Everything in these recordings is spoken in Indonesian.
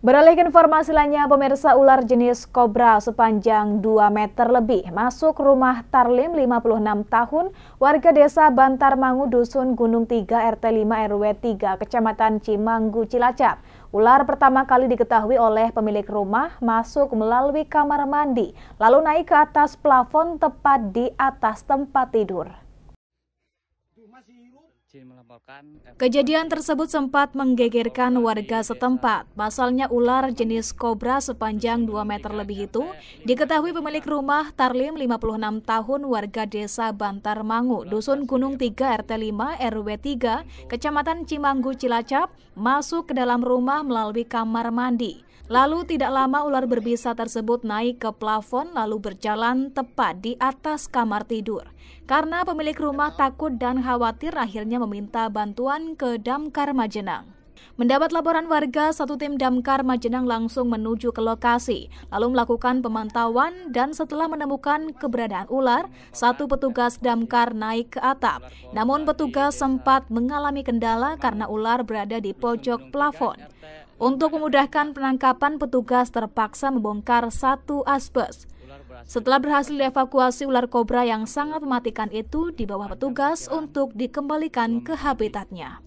Beralih ke informasi lainnya, pemirsa ular jenis kobra sepanjang 2 meter lebih masuk rumah Tarlim 56 tahun warga desa Bantar Bantarmangu Dusun Gunung 3 RT 5 RW 3 Kecamatan Cimanggu Cilacap. Ular pertama kali diketahui oleh pemilik rumah masuk melalui kamar mandi lalu naik ke atas plafon tepat di atas tempat tidur. Kejadian tersebut sempat menggegerkan warga setempat. Pasalnya ular jenis kobra sepanjang 2 meter lebih itu diketahui pemilik rumah Tarlim 56 tahun warga desa Bantar Mangu, Dusun Gunung 3 RT 5 RW 3, Kecamatan Cimanggu Cilacap, masuk ke dalam rumah melalui kamar mandi. Lalu tidak lama ular berbisa tersebut naik ke plafon lalu berjalan tepat di atas kamar tidur. Karena pemilik rumah takut dan khawatir khawatir akhirnya meminta bantuan ke Damkar Majenang. Mendapat laporan warga, satu tim damkar Majenang langsung menuju ke lokasi, lalu melakukan pemantauan dan setelah menemukan keberadaan ular, satu petugas damkar naik ke atap. Namun petugas sempat mengalami kendala karena ular berada di pojok plafon. Untuk memudahkan penangkapan, petugas terpaksa membongkar satu asbes. Setelah berhasil dievakuasi ular kobra yang sangat mematikan itu di bawah petugas untuk dikembalikan ke habitatnya.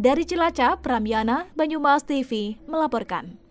Dari Cilacap, Pramiana, Banyumas TV melaporkan.